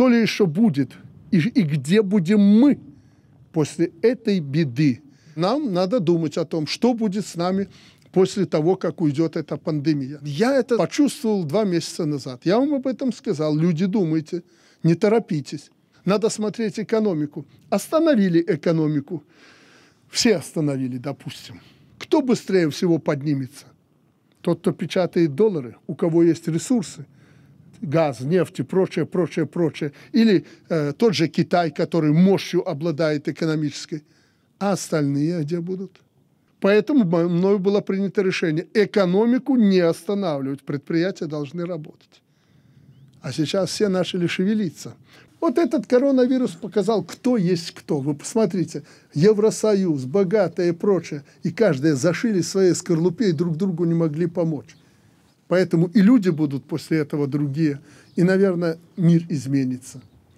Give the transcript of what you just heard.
что ли еще будет и, и где будем мы после этой беды. Нам надо думать о том, что будет с нами после того, как уйдет эта пандемия. Я это почувствовал два месяца назад. Я вам об этом сказал. Люди, думайте, не торопитесь. Надо смотреть экономику. Остановили экономику. Все остановили, допустим. Кто быстрее всего поднимется? Тот, кто печатает доллары, у кого есть ресурсы – газ, нефть и прочее, прочее, прочее, или э, тот же Китай, который мощью обладает экономической, а остальные где будут? Поэтому мною было принято решение экономику не останавливать, предприятия должны работать. А сейчас все начали шевелиться. Вот этот коронавирус показал, кто есть кто. Вы посмотрите, Евросоюз, богатые и прочее, и каждые зашили свои скорлупе и друг другу не могли помочь. Поэтому и люди будут после этого другие. И, наверное, мир изменится.